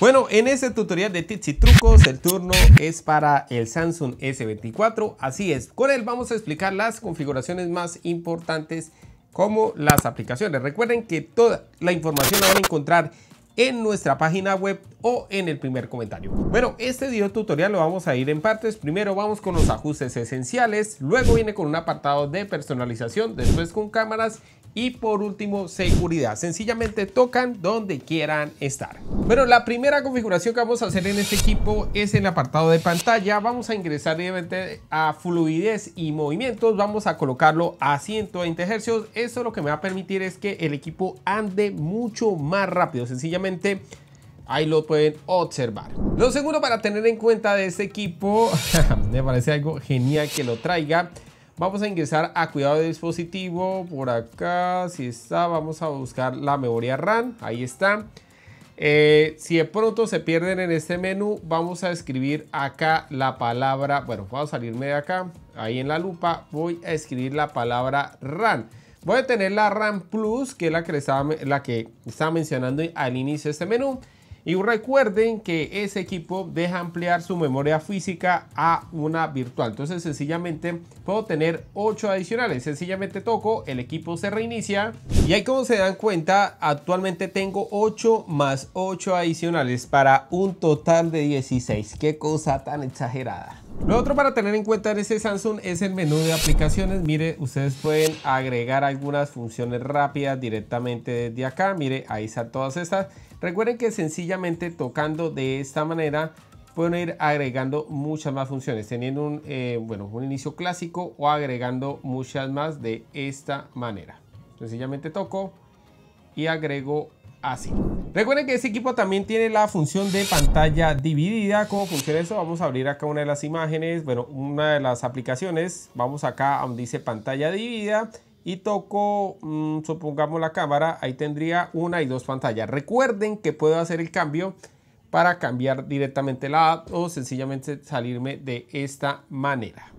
Bueno, en este tutorial de tips y trucos, el turno es para el Samsung S24. Así es, con él vamos a explicar las configuraciones más importantes como las aplicaciones. Recuerden que toda la información la van a encontrar en nuestra página web o en el primer comentario. Bueno, este video tutorial lo vamos a ir en partes. Primero vamos con los ajustes esenciales, luego viene con un apartado de personalización, después con cámaras y por último, seguridad. Sencillamente tocan donde quieran estar. Bueno, la primera configuración que vamos a hacer en este equipo es en el apartado de pantalla. Vamos a ingresar directamente a fluidez y movimientos. Vamos a colocarlo a 120 Hz. Eso lo que me va a permitir es que el equipo ande mucho más rápido. Sencillamente ahí lo pueden observar. Lo segundo para tener en cuenta de este equipo, me parece algo genial que lo traiga, Vamos a ingresar a cuidado de dispositivo. Por acá, si está, vamos a buscar la memoria RAM. Ahí está. Eh, si de pronto se pierden en este menú, vamos a escribir acá la palabra. Bueno, puedo a salirme de acá. Ahí en la lupa voy a escribir la palabra RAM. Voy a tener la RAM Plus, que es la que, la que estaba mencionando al inicio de este menú. Y recuerden que ese equipo deja ampliar su memoria física a una virtual. Entonces sencillamente puedo tener 8 adicionales. Sencillamente toco, el equipo se reinicia. Y ahí como se dan cuenta, actualmente tengo 8 más 8 adicionales para un total de 16. Qué cosa tan exagerada. Lo otro para tener en cuenta en este Samsung es el menú de aplicaciones. Mire, ustedes pueden agregar algunas funciones rápidas directamente desde acá. Mire, ahí están todas estas. Recuerden que sencillamente tocando de esta manera pueden ir agregando muchas más funciones, teniendo un, eh, bueno, un inicio clásico o agregando muchas más de esta manera. Sencillamente toco y agrego así. Recuerden que este equipo también tiene la función de pantalla dividida. ¿Cómo funciona eso? Vamos a abrir acá una de las imágenes, bueno, una de las aplicaciones. Vamos acá donde dice pantalla dividida y toco, mm, supongamos la cámara, ahí tendría una y dos pantallas. Recuerden que puedo hacer el cambio para cambiar directamente la app o sencillamente salirme de esta manera.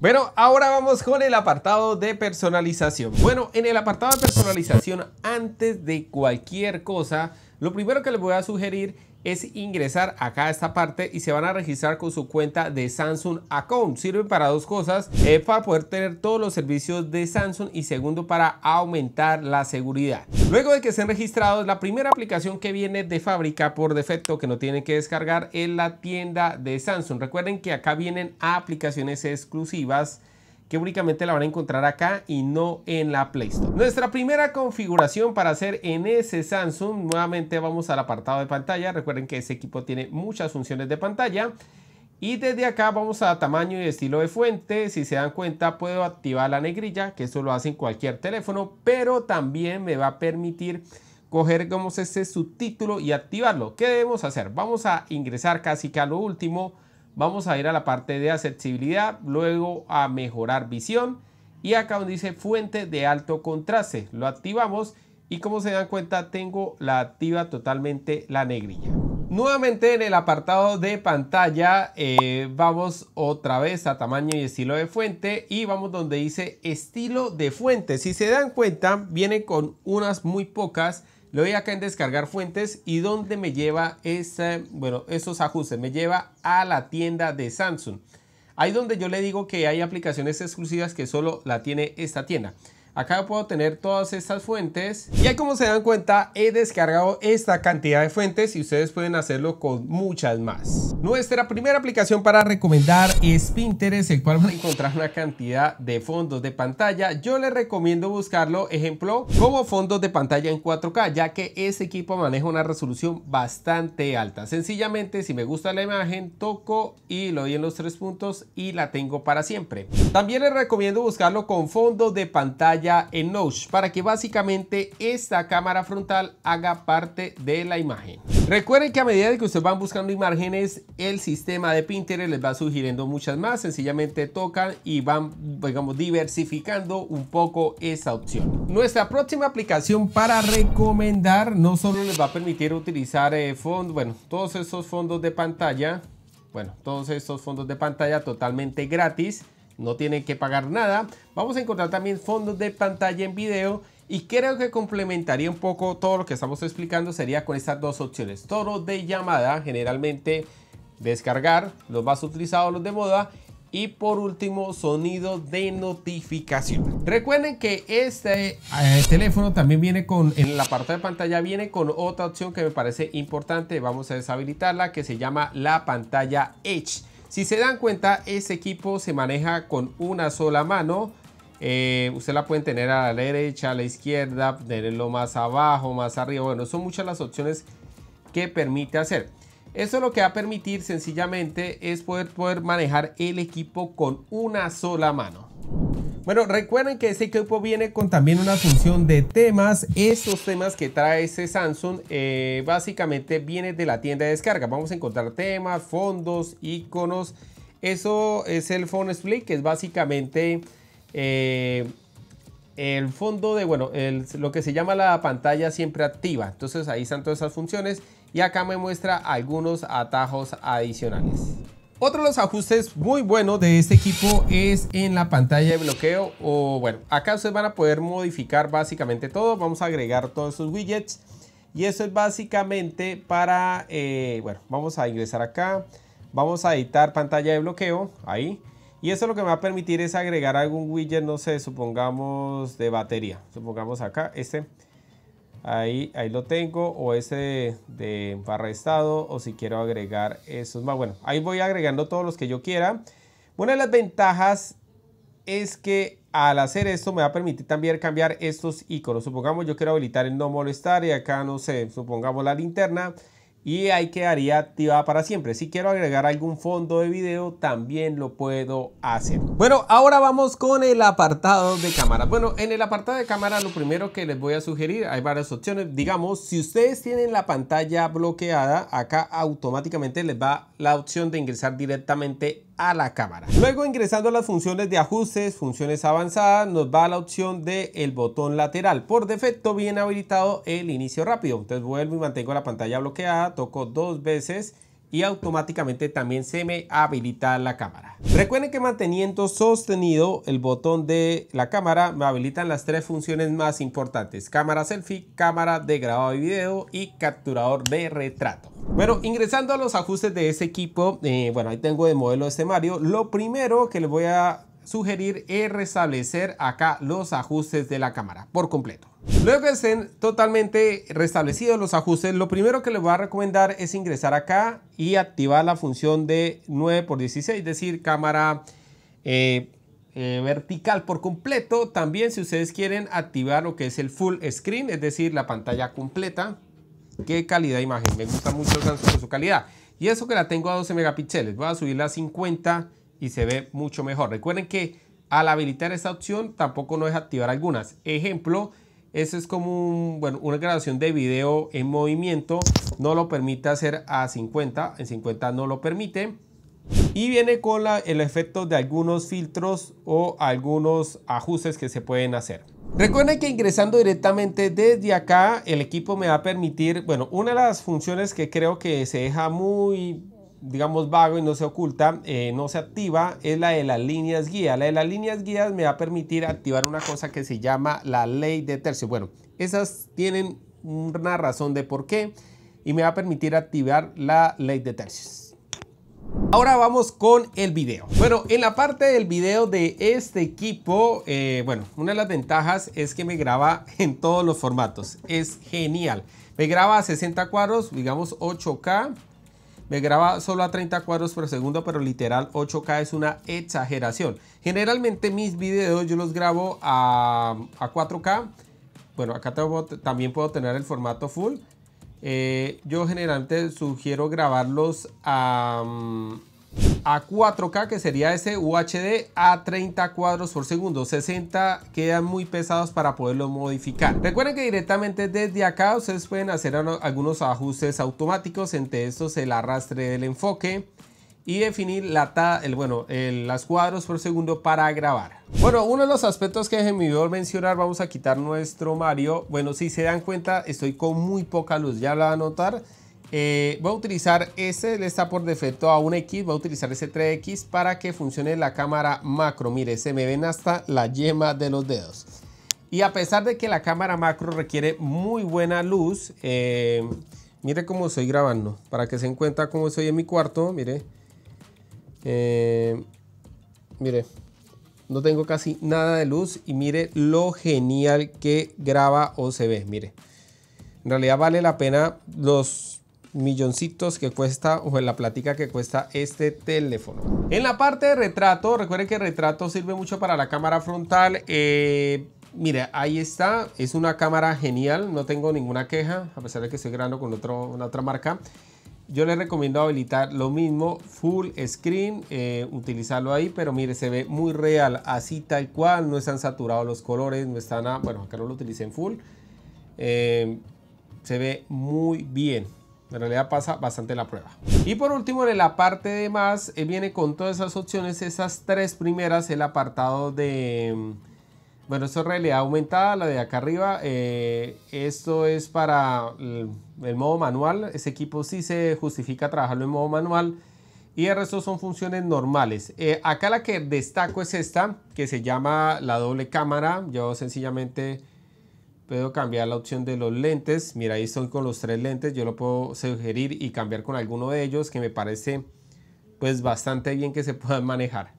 Bueno, ahora vamos con el apartado de personalización. Bueno, en el apartado de personalización, antes de cualquier cosa, lo primero que les voy a sugerir es ingresar acá a esta parte y se van a registrar con su cuenta de Samsung Account. sirve para dos cosas, eh, para poder tener todos los servicios de Samsung y segundo para aumentar la seguridad. Luego de que estén registrados, la primera aplicación que viene de fábrica por defecto que no tienen que descargar es la tienda de Samsung. Recuerden que acá vienen aplicaciones exclusivas que únicamente la van a encontrar acá y no en la Play Store. Nuestra primera configuración para hacer en ese Samsung, nuevamente vamos al apartado de pantalla. Recuerden que ese equipo tiene muchas funciones de pantalla. Y desde acá vamos a tamaño y estilo de fuente. Si se dan cuenta puedo activar la negrilla, que eso lo hace en cualquier teléfono, pero también me va a permitir coger como ese subtítulo y activarlo. ¿Qué debemos hacer? Vamos a ingresar casi que a lo último Vamos a ir a la parte de accesibilidad, luego a mejorar visión y acá donde dice fuente de alto contraste. Lo activamos y como se dan cuenta tengo la activa totalmente la negrilla. Nuevamente en el apartado de pantalla eh, vamos otra vez a tamaño y estilo de fuente y vamos donde dice estilo de fuente. Si se dan cuenta viene con unas muy pocas le doy acá en descargar fuentes y donde me lleva bueno, esos ajustes, me lleva a la tienda de Samsung. Ahí donde yo le digo que hay aplicaciones exclusivas que solo la tiene esta tienda. Acá puedo tener todas estas fuentes. ahí como se dan cuenta, he descargado esta cantidad de fuentes y ustedes pueden hacerlo con muchas más. Nuestra primera aplicación para recomendar es Pinterest, el cual van encontrar una cantidad de fondos de pantalla. Yo les recomiendo buscarlo, ejemplo, como fondos de pantalla en 4K, ya que este equipo maneja una resolución bastante alta. Sencillamente, si me gusta la imagen, toco y lo doy en los tres puntos y la tengo para siempre. También les recomiendo buscarlo con fondos de pantalla en Notch para que básicamente esta cámara frontal haga parte de la imagen. Recuerden que a medida que ustedes van buscando imágenes, el sistema de Pinterest les va sugiriendo muchas más. Sencillamente tocan y van, digamos, diversificando un poco esa opción. Nuestra próxima aplicación para recomendar no solo les va a permitir utilizar eh, fondos, bueno, todos esos fondos de pantalla, bueno, todos estos fondos de pantalla totalmente gratis, no tienen que pagar nada. Vamos a encontrar también fondos de pantalla en video y creo que complementaría un poco todo lo que estamos explicando sería con estas dos opciones. Toro de llamada, generalmente descargar, los más utilizados, los de moda. Y por último, sonido de notificación. Recuerden que este eh, teléfono también viene con, en la parte de pantalla, viene con otra opción que me parece importante. Vamos a deshabilitarla, que se llama la pantalla Edge. Si se dan cuenta, ese equipo se maneja con una sola mano. Eh, usted la pueden tener a la derecha, a la izquierda, tenerlo más abajo, más arriba. Bueno, son muchas las opciones que permite hacer. Eso lo que va a permitir sencillamente es poder, poder manejar el equipo con una sola mano. Bueno, recuerden que este equipo viene con también una función de temas. Estos temas que trae este Samsung eh, básicamente viene de la tienda de descarga. Vamos a encontrar temas, fondos, iconos. Eso es el Phone Split, que es básicamente eh, el fondo de, bueno, lo que se llama la pantalla siempre activa. Entonces ahí están todas esas funciones y acá me muestra algunos atajos adicionales. Otro de los ajustes muy buenos de este equipo es en la pantalla de bloqueo o bueno, acá ustedes van a poder modificar básicamente todo, vamos a agregar todos sus widgets y eso es básicamente para, eh, bueno, vamos a ingresar acá, vamos a editar pantalla de bloqueo, ahí, y eso lo que me va a permitir es agregar algún widget, no sé, supongamos de batería, supongamos acá, este, Ahí, lo tengo, o ese de, de estado, o si quiero agregar esos más. Bueno, ahí voy agregando todos los que yo quiera. Una de las ventajas es que al hacer esto me va a permitir también cambiar estos iconos. Supongamos yo quiero habilitar el no molestar y acá no sé, supongamos la linterna y ahí quedaría activada para siempre. Si quiero agregar algún fondo de video, también lo puedo hacer. Bueno, ahora vamos con el apartado de cámara. Bueno, en el apartado de cámara lo primero que les voy a sugerir, hay varias opciones. Digamos, si ustedes tienen la pantalla bloqueada, acá automáticamente les va la opción de ingresar directamente a la cámara. Luego ingresando a las funciones de ajustes, funciones avanzadas, nos va a la opción del el botón lateral. Por defecto viene habilitado el inicio rápido. Entonces vuelvo y mantengo la pantalla bloqueada, toco dos veces y automáticamente también se me habilita la cámara. Recuerden que manteniendo sostenido el botón de la cámara me habilitan las tres funciones más importantes. Cámara selfie, cámara de grabado de video y capturador de retrato. Bueno, ingresando a los ajustes de ese equipo, eh, bueno, ahí tengo el modelo este Mario. Lo primero que les voy a sugerir es restablecer acá los ajustes de la cámara por completo. Luego que estén totalmente restablecidos los ajustes, lo primero que les voy a recomendar es ingresar acá y activar la función de 9x16, es decir, cámara eh, eh, vertical por completo. También si ustedes quieren activar lo que es el full screen, es decir, la pantalla completa. Qué calidad de imagen, me gusta mucho su calidad. Y eso que la tengo a 12 megapíxeles, voy a subirla a 50 y se ve mucho mejor. Recuerden que al habilitar esta opción tampoco no es activar algunas. Ejemplo, eso es como una grabación de video en movimiento. No lo permite hacer a 50. En 50 no lo permite. Y viene con el efecto de algunos filtros o algunos ajustes que se pueden hacer. Recuerden que ingresando directamente desde acá, el equipo me va a permitir, bueno, una de las funciones que creo que se deja muy digamos, vago y no se oculta, eh, no se activa, es la de las líneas guía. La de las líneas guías me va a permitir activar una cosa que se llama la ley de tercios. Bueno, esas tienen una razón de por qué y me va a permitir activar la ley de tercios. Ahora vamos con el video. Bueno, en la parte del video de este equipo, eh, bueno, una de las ventajas es que me graba en todos los formatos. Es genial. Me graba a 60 cuadros, digamos 8K. Me graba solo a 30 cuadros por segundo, pero literal 8K es una exageración. Generalmente mis videos yo los grabo a, 4K. Bueno, acá también puedo tener el formato full. Eh, yo generalmente sugiero grabarlos a... Mm, a 4K que sería ese UHD a 30 cuadros por segundo 60 quedan muy pesados para poderlo modificar recuerden que directamente desde acá ustedes pueden hacer algunos ajustes automáticos entre estos el arrastre del enfoque y definir la el, bueno, las cuadros por segundo para grabar. Bueno, uno de los aspectos que es mi mencionar, vamos a quitar nuestro Mario. Bueno, si se dan cuenta, estoy con muy poca luz, ya lo van a notar. Eh, voy a utilizar ese, le está por defecto a un x voy a utilizar ese 3X para que funcione la cámara macro. Mire, se me ven hasta la yema de los dedos. Y a pesar de que la cámara macro requiere muy buena luz, eh, mire cómo estoy grabando, para que se den cómo estoy en mi cuarto, mire. Eh, mire, no tengo casi nada de luz y mire lo genial que graba o se ve, mire. En realidad vale la pena los milloncitos que cuesta o en la platica que cuesta este teléfono. En la parte de retrato, recuerden que retrato sirve mucho para la cámara frontal. Eh, mira, ahí está, es una cámara genial, no tengo ninguna queja, a pesar de que estoy grabando con otro, una otra marca. Yo les recomiendo habilitar lo mismo, full screen, eh, utilizarlo ahí, pero mire, se ve muy real, así tal cual, no están saturados los colores, no están, nada bueno, acá no lo utilicé en full, eh, se ve muy bien. En realidad pasa bastante la prueba. Y por último, en la parte de más, eh, viene con todas esas opciones, esas tres primeras, el apartado de... Mm, bueno, esto es realidad aumentada, la de acá arriba. Eh, esto es para el, modo manual. Ese equipo sí se justifica trabajarlo en modo manual. Y el resto son funciones normales. Eh, acá la que destaco es esta, que se llama la doble cámara. Yo sencillamente puedo cambiar la opción de los lentes. Mira, ahí estoy con los tres lentes. Yo lo puedo sugerir y cambiar con alguno de ellos que me parece pues bastante bien que se puedan manejar.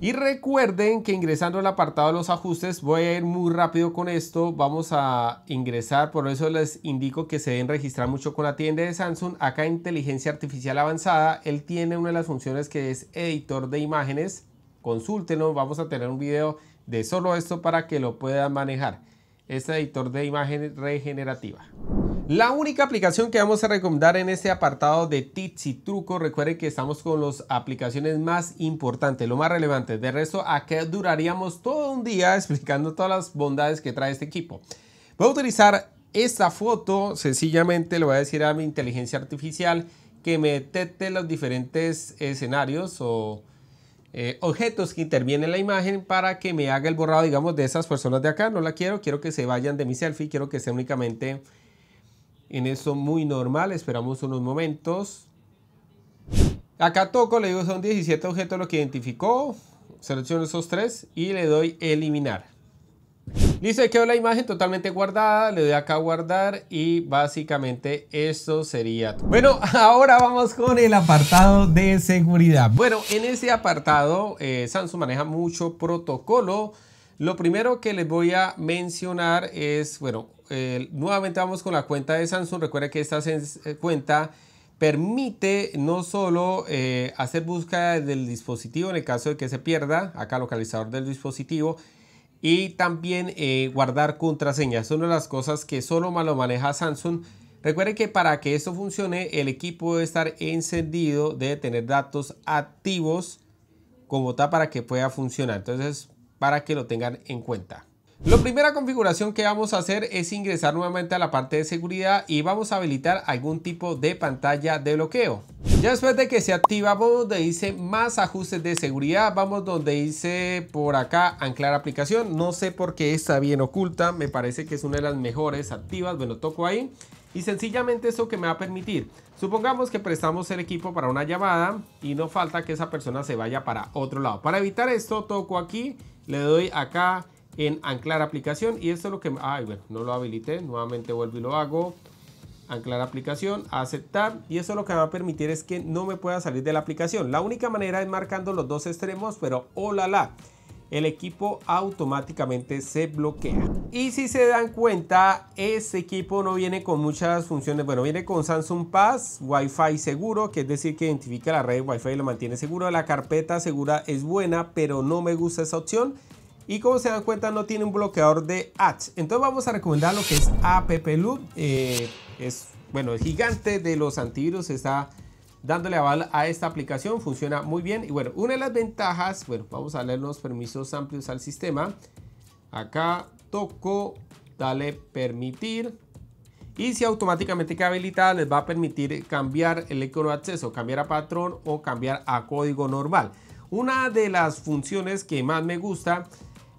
Y recuerden que ingresando al apartado de los ajustes, voy a ir muy rápido con esto, vamos a ingresar, por eso les indico que se deben registrar mucho con la tienda de Samsung, acá Inteligencia Artificial Avanzada, él tiene una de las funciones que es editor de imágenes, consúltenlo, vamos a tener un video de solo esto para que lo puedan manejar. Este editor de imagen regenerativa. La única aplicación que vamos a recomendar en este apartado de tips y trucos, recuerden que estamos con las aplicaciones más importantes, lo más relevante. De resto, ¿a aquí duraríamos todo un día explicando todas las bondades que trae este equipo. Voy a utilizar esta foto, sencillamente le voy a decir a mi inteligencia artificial que me detecte los diferentes escenarios o eh, objetos que intervienen en la imagen para que me haga el borrado, digamos, de esas personas de acá. No la quiero, quiero que se vayan de mi selfie, quiero que sea únicamente en eso muy normal. Esperamos unos momentos. Acá toco, le digo, son 17 objetos lo que identificó. Selecciono esos tres y le doy eliminar. Listo, quedó la imagen totalmente guardada, le doy acá a guardar y básicamente esto sería todo. Bueno, ahora vamos con el apartado de seguridad. Bueno, en ese apartado eh, Samsung maneja mucho protocolo. Lo primero que les voy a mencionar es, bueno, eh, nuevamente vamos con la cuenta de Samsung. Recuerda que esta eh, cuenta permite no solo hacer búsqueda del dispositivo en el caso de que se pierda, acá localizador del dispositivo, y también eh, guardar contraseñas. Es una de las cosas que solo malo maneja Samsung. Recuerden que para que esto funcione, el equipo debe estar encendido, debe tener datos activos como tal para que pueda funcionar. Entonces, para que lo tengan en cuenta. La primera configuración que vamos a hacer es ingresar nuevamente a la parte de seguridad y vamos a habilitar algún tipo de pantalla de bloqueo. Ya después de que se activa, vamos donde dice más ajustes de seguridad, vamos donde dice por acá anclar aplicación. No sé por qué está bien oculta, me parece que es una de las mejores activas, bueno, toco ahí. Y sencillamente eso que me va a permitir, supongamos que prestamos el equipo para una llamada y no falta que esa persona se vaya para otro lado. Para evitar esto, toco aquí, le doy acá en anclar aplicación y esto es lo que ay bueno no lo habilité nuevamente vuelvo y lo hago anclar aplicación aceptar y eso lo que va a permitir es que no me pueda salir de la aplicación la única manera es marcando los dos extremos pero hola la la el equipo automáticamente se bloquea y si se dan cuenta este equipo no viene con muchas funciones bueno viene con Samsung Pass Wi-Fi seguro que es decir que identifica la red Wi-Fi y lo mantiene seguro la carpeta segura es buena pero no me gusta esa opción y como se dan cuenta no tiene un bloqueador de ads entonces vamos a recomendar lo que es AppLoop eh, es bueno el gigante de los antivirus está dándole aval a esta aplicación funciona muy bien y bueno una de las ventajas bueno vamos a leer los permisos amplios al sistema acá toco dale permitir y si automáticamente queda habilitada les va a permitir cambiar el icono de acceso cambiar a patrón o cambiar a código normal una de las funciones que más me gusta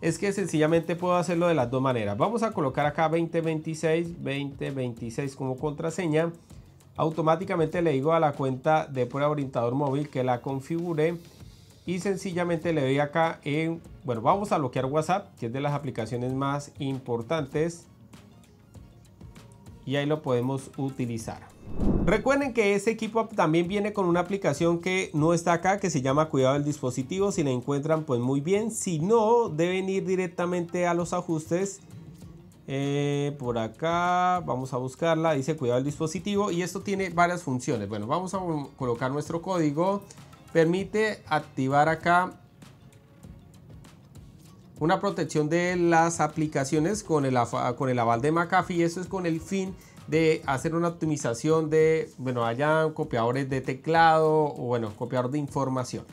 es que sencillamente puedo hacerlo de las dos maneras. Vamos a colocar acá 2026, 2026 como contraseña. Automáticamente le digo a la cuenta de prueba orientador móvil que la configure y sencillamente le doy acá en, bueno, vamos a bloquear WhatsApp, que es de las aplicaciones más importantes. Y ahí lo podemos utilizar. Recuerden que este equipo también viene con una aplicación que no está acá, que se llama Cuidado del Dispositivo. Si la encuentran, pues muy bien. Si no, deben ir directamente a los ajustes. Eh, por acá, vamos a buscarla. Dice Cuidado del Dispositivo y esto tiene varias funciones. Bueno, vamos a colocar nuestro código. Permite activar acá una protección de las aplicaciones con el, con el aval de McAfee. Eso es con el fin de hacer una optimización de, bueno, allá copiadores de teclado o bueno, copiador de información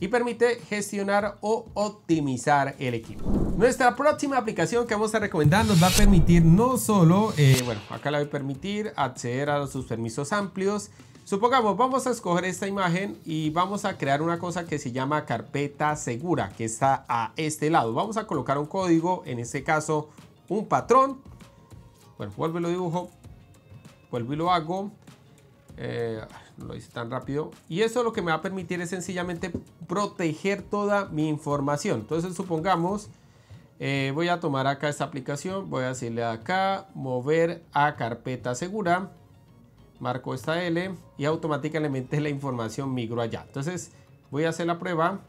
y permite gestionar o optimizar el equipo. Nuestra próxima aplicación que vamos a recomendar nos va a permitir no solo, eh, bueno, acá la voy a permitir acceder a sus permisos amplios. Supongamos, vamos a escoger esta imagen y vamos a crear una cosa que se llama carpeta segura, que está a este lado. Vamos a colocar un código, en este caso un patrón. Bueno, vuelve lo dibujo, Vuelvo y lo hago. Eh, lo hice tan rápido. Y eso lo que me va a permitir es sencillamente proteger toda mi información. Entonces supongamos, eh, voy a tomar acá esta aplicación, voy a decirle acá, mover a carpeta segura. Marco esta L y automáticamente la información migro allá. Entonces voy a hacer la prueba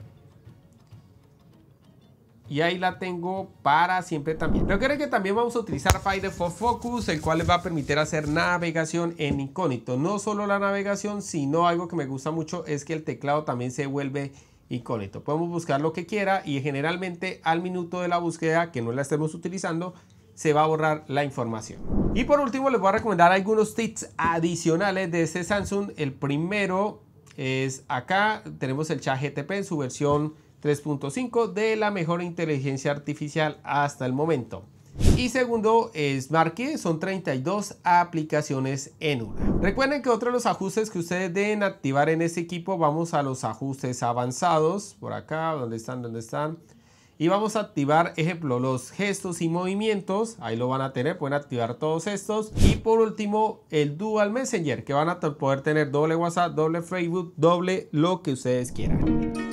y ahí la tengo para siempre también. Lo que también vamos a utilizar Firefox Focus, el cual les va a permitir hacer navegación en incógnito. No solo la navegación, sino algo que me gusta mucho es que el teclado también se vuelve incógnito. Podemos buscar lo que quiera y generalmente al minuto de la búsqueda, que no la estemos utilizando, se va a borrar la información. Y por último les voy a recomendar algunos tips adicionales de este Samsung. El primero es acá tenemos el chat GTP en su versión 3.5 de la mejor inteligencia artificial hasta el momento. Y segundo es Marque, son 32 aplicaciones en una. Recuerden que otros de los ajustes que ustedes deben activar en este equipo, vamos a los ajustes avanzados, por acá, donde están, donde están. Y vamos a activar, ejemplo, los gestos y movimientos, ahí lo van a tener, pueden activar todos estos. Y por último, el Dual Messenger, que van a poder tener doble WhatsApp, doble Facebook, doble lo que ustedes quieran.